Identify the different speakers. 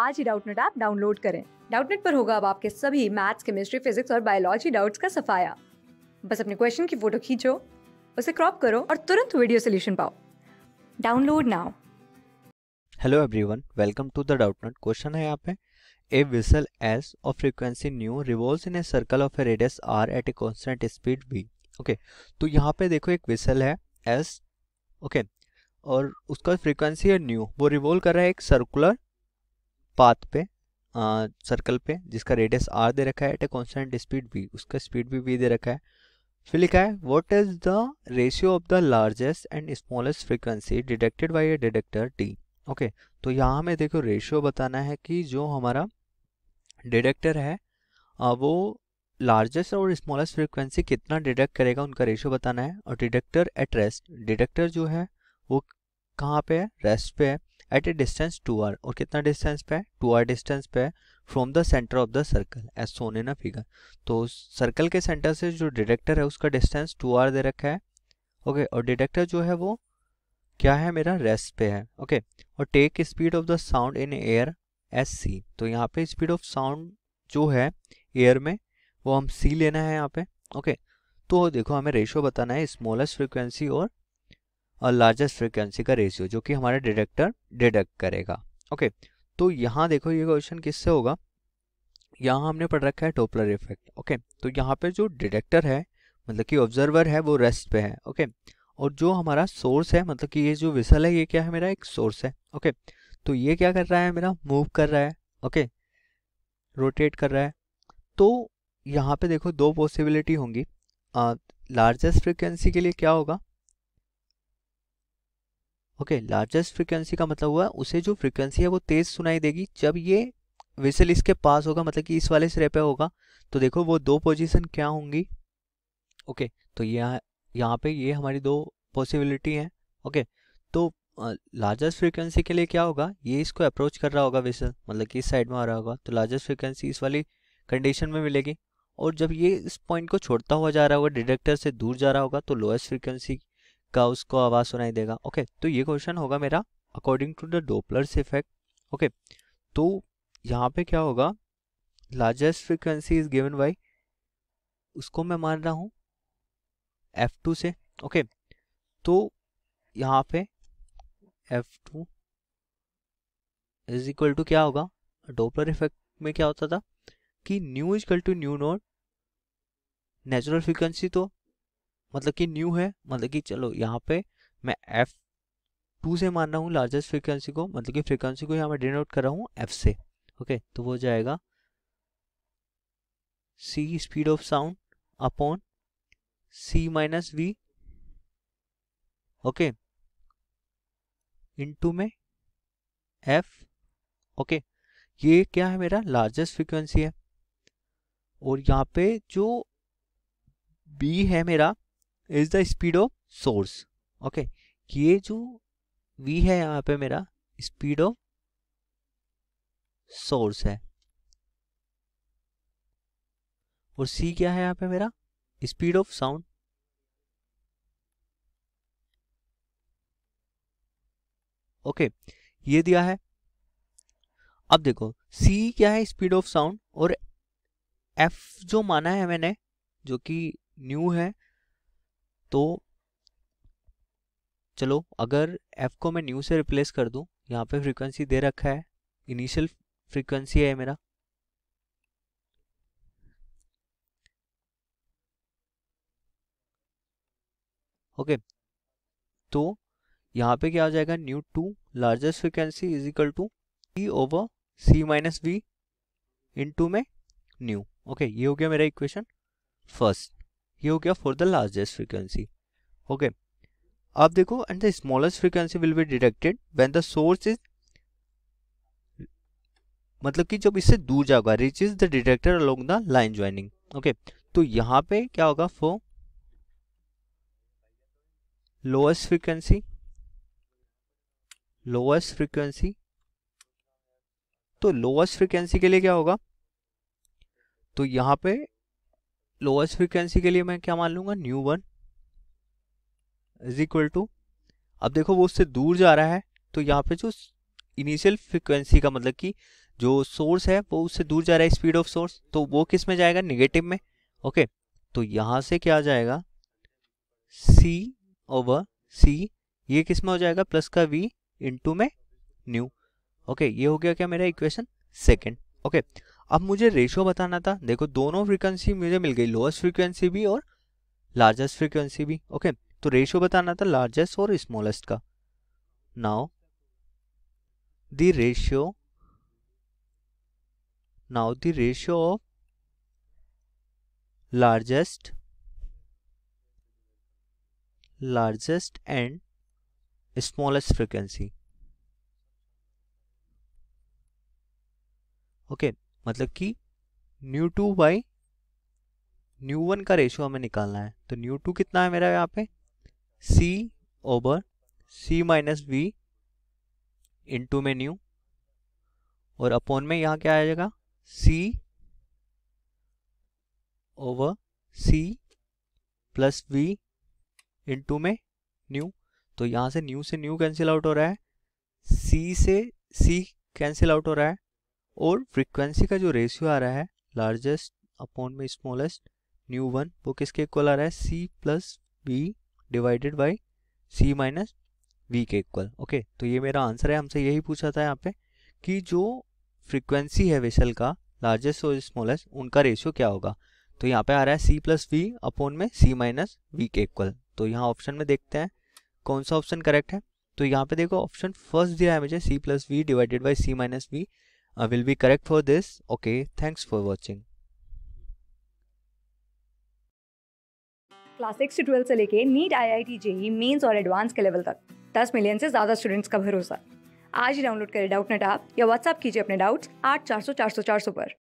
Speaker 1: आज ही Doubtnut app download करें डाउटनेट पर होगा अब आपके सभी मैथ्स केमिस्ट्री फिजिक्स और बायोलॉजी डाउट्स का सफाया बस अपने क्वेश्चन की फोटो खींचो उसे क्रॉप करो और तुरंत वीडियो सोल्यूशन पाओ download now hello everyone welcome to the Doubtnut question है यहाँ पे a whistle as of frequency nu revolve in a circle of a radius R at a constant speed v okay तो यहाँ पे देखो एक whistle है एस ओके okay, और उसका फ्रीक्वेंसी है न्यू वो रिवॉल्व कर रहा है एक सर्कुलर पाथ पे सर्कल पे जिसका रेडियस आर दे रखा है at a constant speed v उसका स्पीड भी वी दे रखा है फिर लिखा है what is the ratio of the largest and smallest frequency detected by a detector T okay तो यहाँ हमें देखो रेशियो बताना है कि जो हमारा डिटेक्टर है वो लार्जेस्ट और स्मॉलेस्ट फ्रिक्वेंसी कितना डिटेक्ट करेगा उनका रेशियो बताना है और डिटेक्टर एट रेस्ट डिटेक्टर जो है वो कहाँ पे है रेस्ट पे है at a distance two R और कितना डिस्टेंस पे है टू आर डिस्टेंस पे है from the centre of the circle as shown in a figure तो सर्कल के सेंटर से जो डिडेक्टर है उसका डिस्टेंस टू आर दे रखा है ओके okay, और डिटेक्टर जो है वो क्या है मेरा रेस्ट पे है ओके okay, और take speed of the sound in air as c तो यहाँ पे स्पीड ऑफ साउंड जो है एयर में वो हम सी लेना है यहाँ पे ओके okay, तो देखो हमें रेशो बताना है स्मॉलेस्ट फ्रिक्वेंसी और और लार्जेस्ट फ्रिक्वेंसी का रेशियो जो कि हमारा डिटेक्टर डिडक्ट करेगा ओके तो यहाँ देखो ये क्वेश्चन किससे होगा यहाँ हमने पढ़ रखा है टोपलर इफेक्ट ओके तो यहाँ पे जो डिटेक्टर है मतलब कि ऑब्जर्वर है वो रेस्ट पे है ओके और जो हमारा सोर्स है मतलब कि ये जो विसल है ये क्या है मेरा एक सोर्स है ओके तो ये क्या कर रहा है मेरा मूव कर रहा है ओके रोटेट कर रहा है तो यहाँ पे देखो दो पॉसिबिलिटी होंगी लार्जेस्ट फ्रिक्वेंसी के लिए क्या होगा ओके लार्जेस्ट फ्रिक्वेंसी का मतलब हुआ उसे जो फ्रिक्वेंसी है वो तेज सुनाई देगी जब ये विसल इसके पास होगा मतलब कि इस वाले सिरे पे होगा तो देखो वो दो पोजीशन क्या होंगी ओके तो यहाँ यहाँ पे ये हमारी दो पॉसिबिलिटी हैं ओके तो लार्जेस्ट फ्रिक्वेंसी के लिए क्या होगा ये इसको अप्रोच कर रहा होगा विसल मतलब कि इस साइड में आ रहा होगा तो लार्जेस्ट फ्रिक्वेंसी इस वाली कंडीशन में मिलेगी और जब ये इस पॉइंट को छोड़ता हुआ जा रहा होगा डिटेक्टर से दूर जा रहा होगा तो लोएस्ट फ्रिक्वेंसी का उसको आवाज़ सुनाई देगा ओके okay, तो ये क्वेश्चन होगा मेरा according to the Doppler's effect okay तो यहाँ पे क्या होगा largest frequency is given by उसको मैं मान रहा हूँ एफ टू से ओके तो यहाँ पे F two is equal to क्या होगा डोपलर इफेक्ट में क्या होता था कि nu is equal to nu naught natural frequency तो मतलब कि न्यू है मतलब कि चलो यहाँ पे मैं एफ टू से मान रहा हूँ लार्जेस्ट फ्रिक्वेंसी को मतलब कि फ्रिक्वेंसी को यहाँ मैं डिनोट कर रहा हूँ एफ से ओके तो वो जाएगा c speed of sound upon c minus v okay into में एफ ओके ये क्या है मेरा लार्जेस्ट फ्रिक्वेंसी है और यहाँ पे जो बी है मेरा is the speed of source okay कि ये जो वी है यहाँ पे मेरा स्पीड ऑफ सोर्स है और सी क्या है यहाँ पे मेरा स्पीड ऑफ साउंड ओके ये दिया है अब देखो सी क्या है स्पीड ऑफ साउंड और एफ जो माना है मैंने जो कि न्यू है तो चलो अगर एफ को मैं न्यू से रिप्लेस कर दूं यहाँ पे फ्रीक्वेंसी दे रखा है इनिशियल फ्रीक्वेंसी है मेरा ओके तो यहाँ पे क्या हो जाएगा nu two largest frequency is equal to T over c minus v into में न्यू ओके ये हो गया मेरा इक्वेशन फर्स्ट ये हो गया for the largest frequency okay आप देखो and the smallest frequency will be detected when the source is मतलब कि जब इससे दूर जाएगा reach is the detector along the line joining okay तो यहां पे क्या होगा for lowest frequency lowest frequency तो लोएस्ट फ्रिक्वेंसी के लिए क्या होगा तो यहां पे लोएस्ट फ्रीक्वेंसी के लिए मैं क्या मान लूंगा nu one is equal to अब देखो वो उससे दूर जा रहा है तो यहाँ पे जो इनिशियल फ्रिक्वेंसी का मतलब कि जो सोर्स है वो उससे दूर जा रहा है स्पीड ऑफ सोर्स तो वो किस में जाएगा निगेटिव में ओके तो यहाँ से क्या जाएगा सी ओवर सी ये किस में हो जाएगा प्लस का वी इंटू में न्यू ओके ये हो गया क्या मेरा इक्वेशन सेकेंड ओके okay, अब मुझे रेशो बताना था देखो दोनों फ्रीक्वेंसी मुझे मिल गई लोएस्ट फ्रीक्वेंसी भी और लार्जेस्ट फ्रीक्वेंसी भी ओके तो रेशो बताना था लार्जेस्ट और स्मॉलेस्ट का now the ratio now the ratio of largest largest and smallest frequency okay मतलब कि nu two by nu one का रेशियो हमें निकालना है तो न्यू टू कितना है मेरा यहाँ पे c over c minus v into में न्यू और अपॉन में यहाँ क्या आ जाएगा c over c plus v into में न्यू तो यहाँ से न्यू से न्यू कैंसिल आउट हो रहा है सी से सी कैंसिल आउट हो रहा है और फ्रीक्वेंसी का जो रेशियो आ रहा है लार्जेस्ट अपॉन में स्मॉलेस्ट न्यू वन वो किसके इक्वल आ रहा है c plus b divided by c minus v के इक्वल ओके तो ये मेरा आंसर है हमसे यही पूछा था यहाँ पे कि जो फ्रीक्वेंसी है वेसल का लार्जेस्ट और स्मॉलेस्ट उनका रेशियो क्या होगा तो यहाँ पे आ रहा है सी प्लस वी अपोन में सी माइनस वी के इक्वल तो यहाँ ऑप्शन में देखते हैं कौन सा ऑप्शन करेक्ट है तो यहाँ पे देखो ऑप्शन फर्स्ट दिया है मुझे c plus v divided by c minus v I will be correct for this okay thanks for watching class six से ट्वेल्व से लेके NEET I I T JEE mains और एडवांस के लेवल तक दस मिलियन से ज़्यादा स्टूडेंट्स का भरोसा आज ही डाउनलोड करें डाउट नेट आप या व्हाट्सअप कीजिए अपने डाउट्स आठ चार सौ चार सौ चार सौ पर